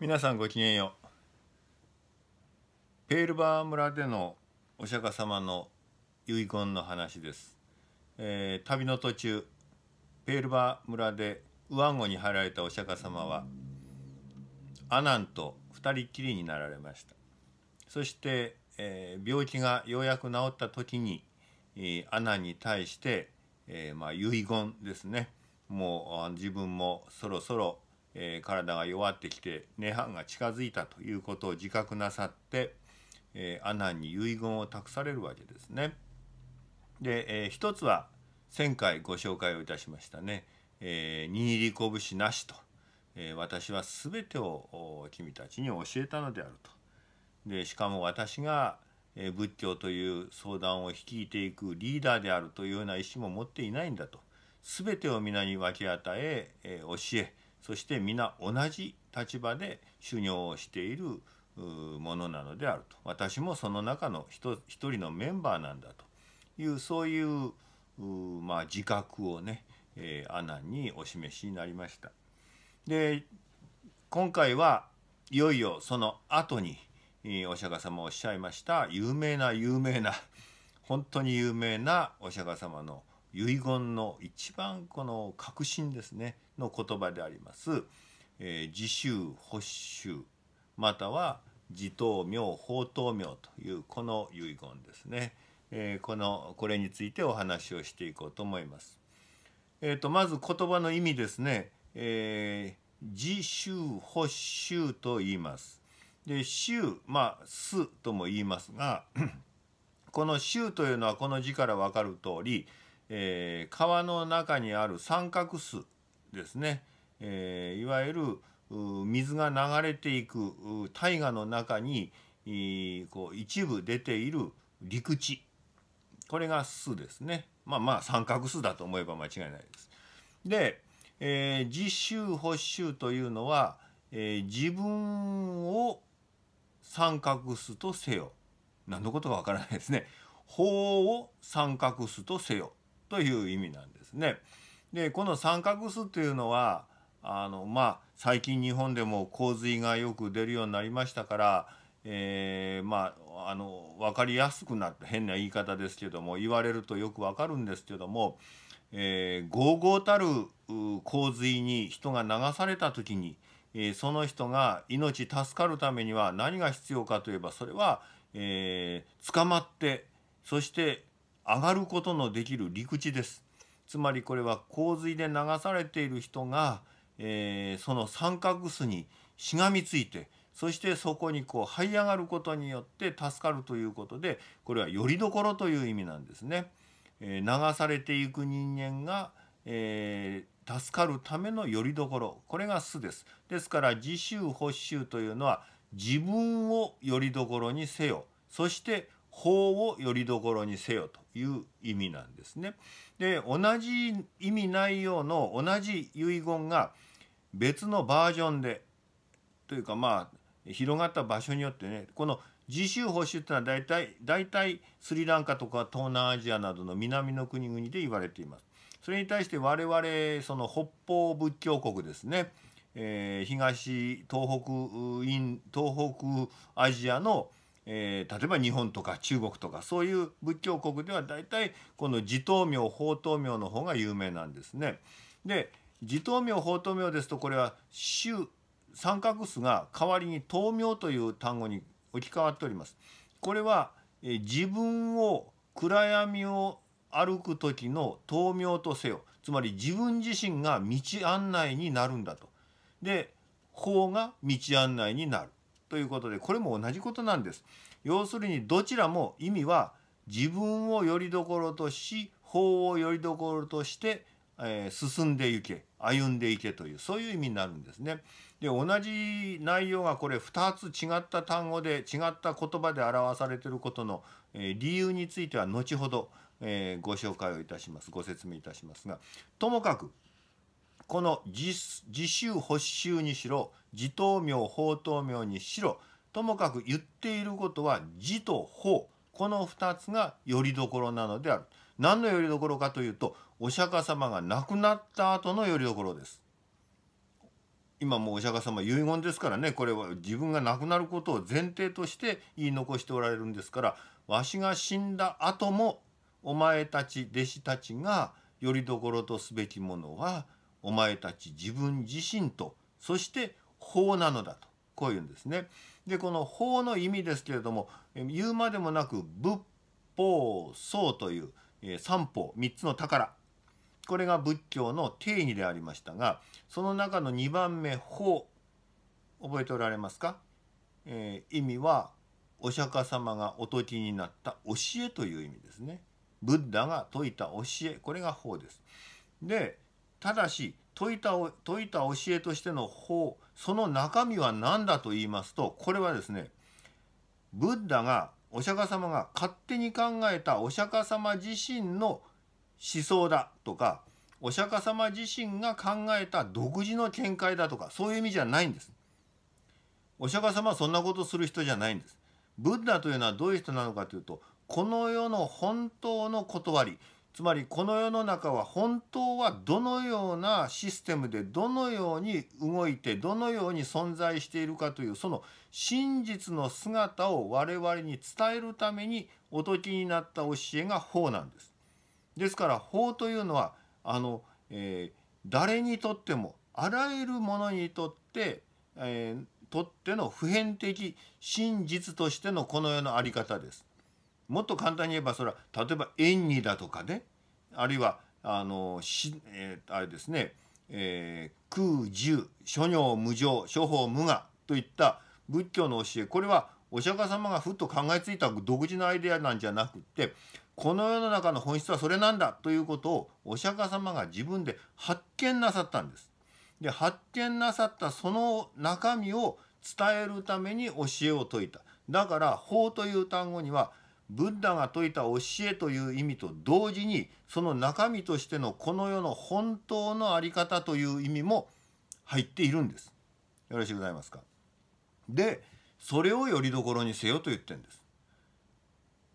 皆さんごきげんようペールバー村でのお釈迦様の遺言の話です、えー、旅の途中ペールバー村で上アゴに入られたお釈迦様はアナンと二人きりになられましたそして、えー、病気がようやく治った時に、えー、アナンに対して、えまあ、遺言ですねもう自分もそろそろえー、体が弱ってきて涅槃が近づいたということを自覚なさって、えー、阿南に遺言を託されるわけですね。で、えー、一つは前回ご紹介をいたしましたね「えー、握り拳なしと」えー、私は全てを君たちに教えたのである」と。でしかも私が仏教という相談を率いていくリーダーであるというような意思も持っていないんだと全てを皆に分け与え教えそして皆同じ立場で修行をしているものなのであると私もその中の一人のメンバーなんだというそういうまあ、自覚をね、えー、アにお示しになりました。で今回はいよいよその後に、お釈迦様おっしゃいました有名な有名な本当に有名なお釈迦様の遺言の一番この核心ですねの言葉であります、自習保守」または自頭名法頭名というこの遺言ですね、このこれについてお話をしていこうと思います。えーと、まず言葉の意味ですね、えー、自習保守」と言います。で習まあ「す」とも言いますが この「衆」というのはこの字から分かる通りえー、川の中にある三角巣ですね、えー、いわゆる水が流れていく大河の中に、こう一部出ている陸地これが巣ですねまあまあ三角巣だと思えば間違いないです。で、えー、実習補習というのは、えー、自分を三角巣とせよ何のことかわからないですね法を三角巣とせよという意味なんですね。でこの三角巣というのはあのまあ最近日本でも洪水がよく出るようになりましたから、えー、まああの分かりやすくなって変な言い方ですけども言われるとよくわかるんですけども。えうごうたる洪水に人が流された時に、えー、その人が命助かるためには何が必要かといえばそれは、えー、捕まってそして上がることのできる陸地です。つまりこれは洪水で流されている人が、えー、その三角巣にしがみついてそしてそこにこう這い上がることによって助かるということでこれは拠り所という意味なんですね。えー、流されていく人間が、えー、助かるための拠り所これが巣です。ですから自習補修というのは自分を拠り所にせよそして法を拠り所にせよという意味なんですね。で同じ意味内容の同じ遺言が別のバージョンでというかまあ広がった場所によってねこの自主保守ってのは大体大体スリランカとか東南アジアなどの南の国々で言われています。それに対して我々その北方仏教国ですね、えー、東東北イン東北アジアのえー、例えば日本とか中国とかそういう仏教国では大体この持統明法統明の方が有名なんですね。で持統明法統明ですとこれは宗三角巣が代わりに豆明という単語に置き換わっております。これは、えー、自分を暗闇を歩く時の灯明とせよつまり自分自身が道案内になるんだとで法が道案内になるということでこれも同じことなんです。要するにどちらも意味は自分をよりどころとし法をよりどころとして、えー、進んでいけ歩んでいけというそういう意味になるんですね。で同じ内容がこれ2つ違った単語で違った言葉で表されてることの、えー、理由については後ほど、えー、ご紹介をいたしますご説明いたしますがともかくこの自習補習にしろ自頭名法頭名にしろともかく言っていることは自と法この2つがよりどころなのである何のよりどころかというとお釈迦様が亡くなった後のよりどころです今もお釈迦様遺言ですからねこれは自分が亡くなることを前提として言い残しておられるんですからわしが死んだ後もお前たち弟子たちがよりどころとすべきものはお前たち自分自身とそして法なのだとこういうんですね。でこの法の意味ですけれども言うまでもなく仏法僧という、えー、三法3つの宝これが仏教の定義でありましたがその中の2番目法覚えておられますか、えー、意味はお釈迦様がお説きになった教えという意味ですね。ブッダが説いた教えこれが法です。でただし説いた説いた教えとしての法その中身は何だと言いますとこれはですねブッダがお釈迦様が勝手に考えたお釈迦様自身の思想だとかお釈迦様自身が考えた独自の見解だとかそういう意味じゃないんです。お釈迦様はそんなことする人じゃないんです。ブッダというのはどういう人なのかというとこの世の本当の断りつまりこの世の中は本当はどのようなシステムでどのように動いてどのように存在しているかというその真実の姿を我々に伝えるためにおときになった教えが法なんです。ですから法というのはあの、えー、誰にとってもあらゆるものにとって、えー、とっての普遍的真実としてのこの世の在り方です。もっと簡単に言えばそれは例えば縁にだとかねあるいはあのし、えー、あれですね、えー、空十諸行無常諸法無我といった仏教の教えこれはお釈迦様がふっと考えついた独自のアイデアなんじゃなくってこの世の中の本質はそれなんだということをお釈迦様が自分で発見なさったんです。で発見なさったその中身を伝えるために教えを説いた。だから法という単語にはブッダが説いた教えという意味と同時にその中身としてのこの世の本当の在り方という意味も入っているんです。よろしゅございますか。でそれをよりどころにせよと言ってんです。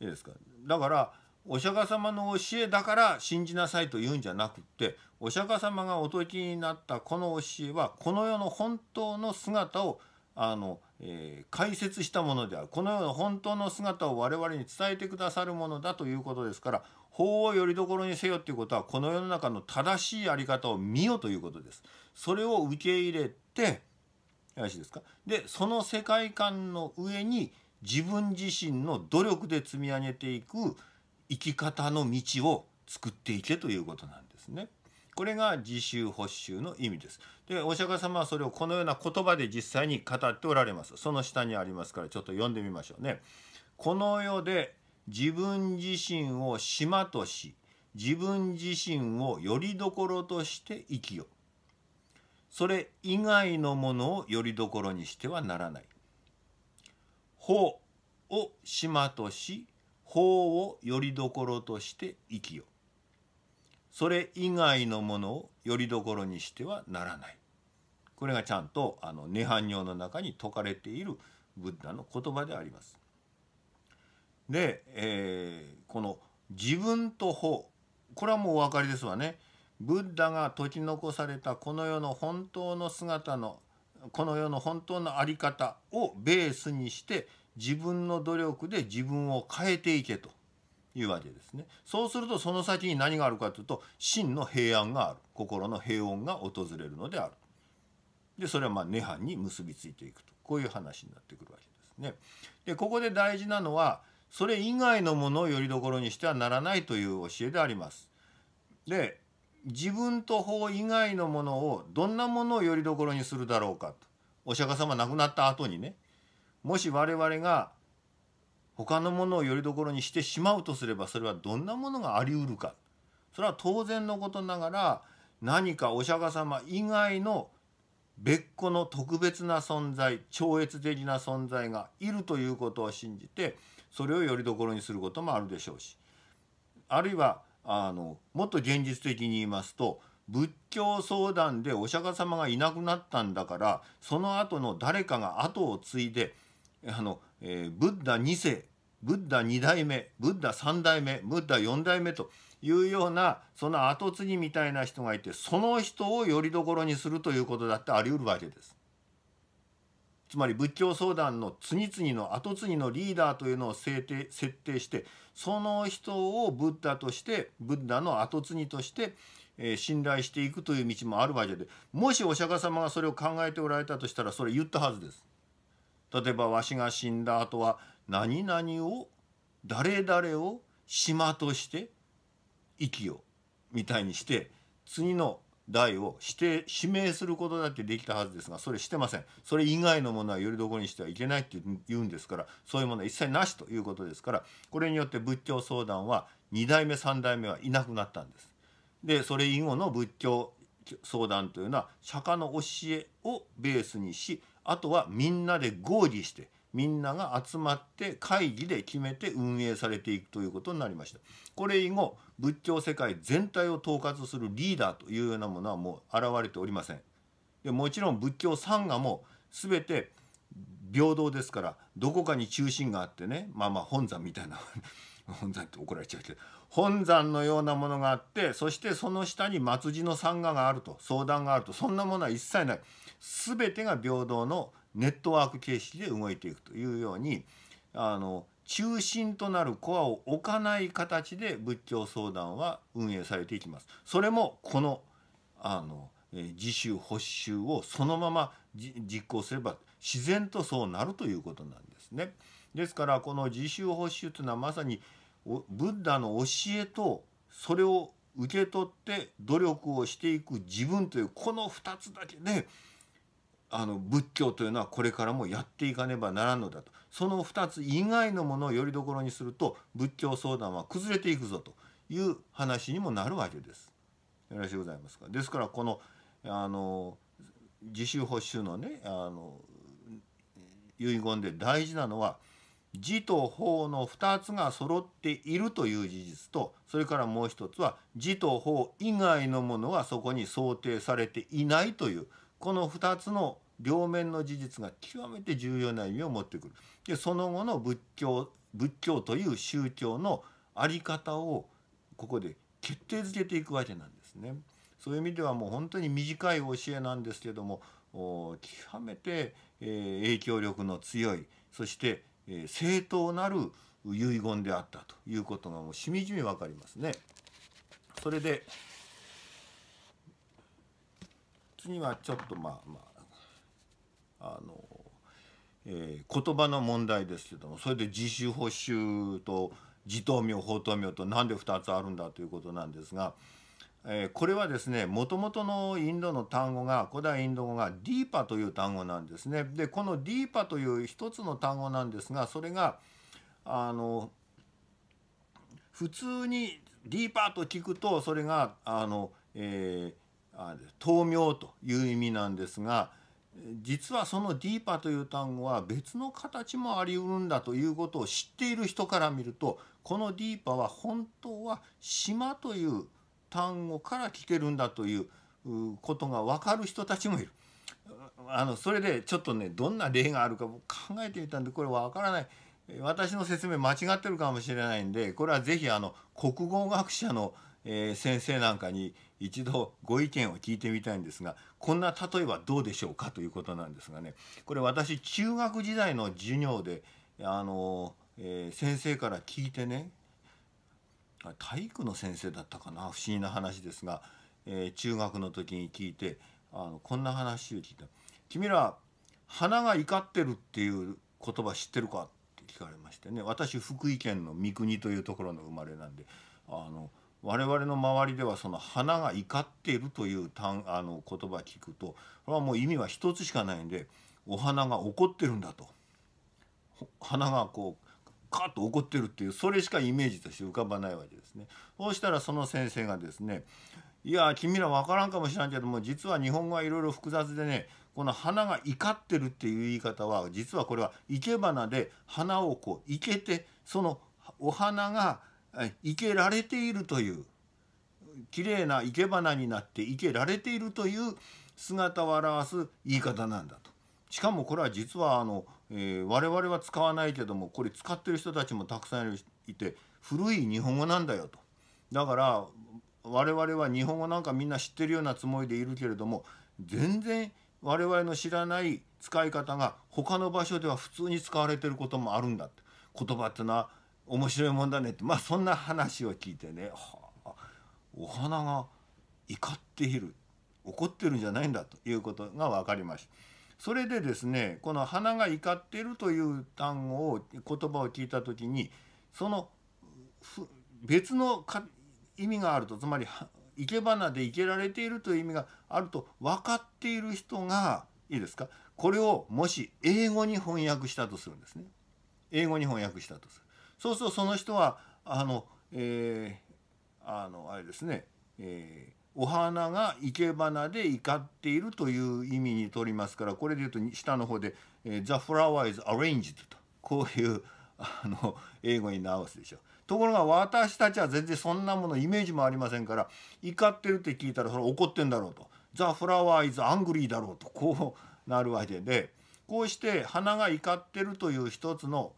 いいですかだからお釈迦様の教えだから信じなさいと言うんじゃなくってお釈迦様がお説きになったこの教えはこの世の本当の姿をあのえー、解説したものであるこのような本当の姿を我々に伝えてくださるものだということですから法をよりどころにせよということはこの世の中の正しい在り方を見よということです。それを受け入れてよろしいですかでその世界観の上に自分自身の努力で積み上げていく生き方の道を作っていけということなんですね。これが自習補習の意味です。でお釈迦様はそれをこのような言葉で実際に語っておられます。その下にありますからちょっと読んでみましょうね。この世で自分自身を島とし自分自身をよりどころとして生きよ。それ以外のものをよりどころにしてはならない。法を島とし法をよりどころとして生きよ。それ以外のものをよりどころにしてはならないこれがちゃんとあの涅槃経の中に説かれているブッダの言葉であります。で、えー、この自分と法これはもうお分かりですわね。ブッダが解き残されたこの世の本当の姿のこの世の本当の在り方をベースにして自分の努力で自分を変えていけというわけですね。そうするとその先に何があるかというと真の平安がある心の平穏が訪れるのである。でそれはまあ涅槃に結びついていくとこういう話になってくるわけですね。でここで大事なのはそれ以外のものをよりどころにしてはならないという教えであります。で自分と法以外のものをどんなものをよりどころにするだろうかとお釈迦様亡くなった後にねもし我々が他のものをよりどころにしてしまうとすればそれはどんなものがありうるかそれは当然のことながら何かお釈迦様以外の別個の特別な存在超越的な存在がいるということを信じてそれをよりどころにすることもあるでしょうしあるいはあのもっと現実的に言いますと仏教相談でお釈迦様がいなくなったんだからその後の誰かが後を継いであのえー、ブッダ2世ブッダ2代目ブッダ3代目ブッダ4代目というようなその跡継ぎみたいな人がいてその人をよりどころにするということだってあり得るわけです。つまり仏教相談の次々の跡継ぎのリーダーというのを制定設定してその人をブッダとしてブッダの跡継ぎとして、えー、信頼していくという道もあるわけでもしお釈迦様がそれを考えておられたとしたらそれ言ったはずです。例えばわしが死んだ後は何々を誰々を島として息をみたいにして次の代を指定指名することだってできたはずですがそれしてませんそれ以外のものはよりどころにしてはいけないって言うんですからそういうものは一切なしということですからこれによって仏教相談は2代目3代目はいなくなったんです。でそれ以後の仏教相談というのは釈迦の教えをベースにしあとはみんなで合議してみんなが集まって会議で決めて運営されていくということになりました。これ以後仏教世界全体を統括するリーダーというようなものはもう現れておりません。でもちろん仏教参賀も全て平等ですからどこかに中心があってねまあまあ本山みたいな 本山って怒られちゃうけど本山のようなものがあってそしてその下に末地の山河があると相談があるとそんなものは一切ない全てが平等のネットワーク形式で動いていくというようにあの中心となるコアを置かない形で仏教相談は運営されていきます。それもこのあの自習補修をそのまま実行すれば自然とそうなるということなんですね。ですからこの自習補修というのはまさにブッダの教えとそれを受け取って努力をしていく自分というこの2つだけであの仏教というのはこれからもやっていかねばならんのだとその2つ以外のものをよりどころにすると仏教相談は崩れていくぞという話にもなるわけです。よろしゅうございますかですからこのあの自習補守のねあの遺言で大事なのは「字と法の2つが揃っているという事実とそれからもう一つは字と法以外のものはそこに想定されていないというこの2つの両面の事実が極めて重要な意味を持ってくる。でその後の仏教仏教という宗教の在り方をここで決定づけていくわけなんですね。そういう意味ではもう本当に短い教えなんですけども極めてえ影響力の強いそしてえ正当なる遺言であったということがもうしみじみ分かりますね。それで次はちょっとまあまああの、えー、言葉の問題ですけどもそれで自主補修と自頭名法頭名と何で2つあるんだということなんですが。えこれはですねもともとのインドの単語が古代インド語がディーパという単語なんですね。でこのディーパという一つの単語なんですがそれがあの普通にディーパと聞くとそれがあの、えー、豆苗という意味なんですが実はそのディーパという単語は別の形もありうるんだということを知っている人から見るとこのディーパは本当は島という単語から来てるんだということが分かる人たちもいる。あのそれでちょっとねどんな例があるか考えてみたんでこれ分からない私の説明間違ってるかもしれないんでこれは是非あの国語学者の、え先生なんかに一度ご意見を聞いてみたいんですがこんな例えばどうでしょうかということなんですがねこれ私中学時代の授業であの、えー、先生から聞いてね体育の先生だったかな不思議な話ですが、えー、中学の時に聞いてあのこんな話を聞いた「君ら花が怒ってるっていう言葉知ってるか?」って聞かれましてね私福井県の三国というところの生まれなんであの我々の周りではその花が怒っているという単あの言葉聞くとこれはもう意味は一つしかないんでお花が怒ってるんだと。花がこうカッと怒ってるっていうそれしかイメージとして浮かばないわけですね。そうしたらその先生がですね「いや君ら分からんかもしれんけども実は日本語はいろいろ複雑でねこの花が怒ってるっていう言い方は実はこれは生け花で花をこう生けてそのお花が生けられているという綺麗な生け花になって生けられているという姿を表す言い方なんだと。しかもこれは実はあの、えー、我々は使わないけどもこれ使ってる人たちもたくさんいて古い日本語なんだよと。だから我々は日本語なんかみんな知ってるようなつもりでいるけれども全然我々の知らない使い方が他の場所では普通に使われてることもあるんだって言葉ってのは面白いもんだねってまあそんな話を聞いてね、はお花が怒っている怒ってるんじゃないんだということが分かりました。それでですねこの「花が怒っている」という単語を言葉を聞いた時にその別の意味があるとつまり生け花で生けられているという意味があると分かっている人がいいですかこれをもし英語に翻訳したとするんですね。英語に翻訳したとする。そうするとその人はあの、えー、あのあれですね、えーお花が生け花で怒っているという意味にとりますからこれで言うと下の方で「The flower is arranged」とこういう あの英語に直すでしょう。ところが私たちは全然そんなものイメージもありませんから怒ってるって聞いたらそれ怒ってんだろうと「The flower is angry」だろうとこうなるわけでこうして花が怒ってるという一つの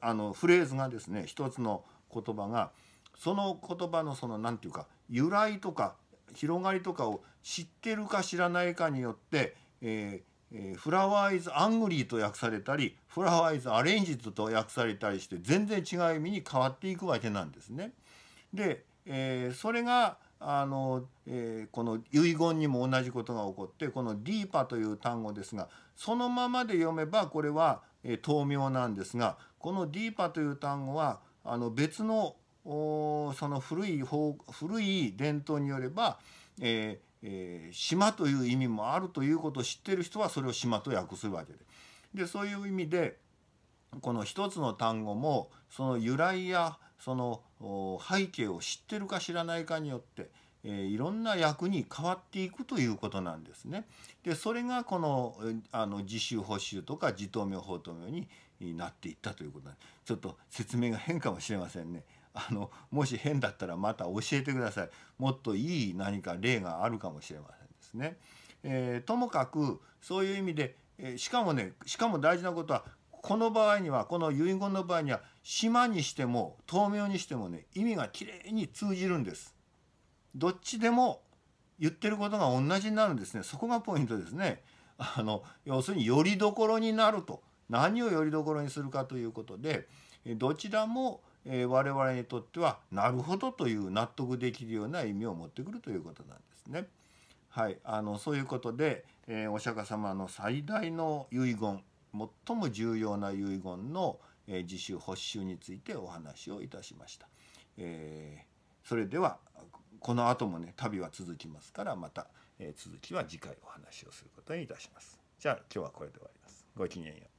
あのフレーズがですね一つの言葉がその言葉のその何て言うか由来とか広がりとかを知ってるか知らないかによって、えー、フラワーイズアングリーと訳されたりフラワーイズアレンジズと訳されたりして全然違う意味に変わっていくわけなんですね。で、えー、それがあの、えー、この遺言にも同じことが起こってこの「ディーパ」という単語ですがそのままで読めばこれは、えー、豆苗なんですがこの「ディーパ」という単語はあの別のその古い古い伝統によれば、えーえー、島という意味もあるということを知ってる人はそれを島と訳するわけで。でそういう意味でこの一つの単語もその由来やその背景を知ってるか知らないかによって、えー、いろんな役に変わっていくということなんですね。でそれがこのあの自習補習とか自頭名法頭名になっていったということなんです。ちょっと説明が変かもしれませんね。あのもし変だったらまた教えてくださいもっといい何か例があるかもしれませんですね。えー、ともかくそういう意味で、えー、しかもねしかも大事なことはこの場合にはこの遺言の場合には島にしても豆苗にしてもね意味がきれいに通じるんです。どっちでも言ってることが同じになるんですねそこがポイントですね。あの要するに拠り所になると何を拠り所にするかということでどちらもえー、我々にとってはなるほどという納得できるような意味を持ってくるということなんですね。はい、あのそういうことで、えー、お釈迦様の最大の遺言最も重要な遺言の、えー、自主発集についてお話をいたしました。えー、それではこの後もね旅は続きますからまた、え続きは次回お話をすることにいたします。じゃあ今日はこれで終わります。ごきげんよう。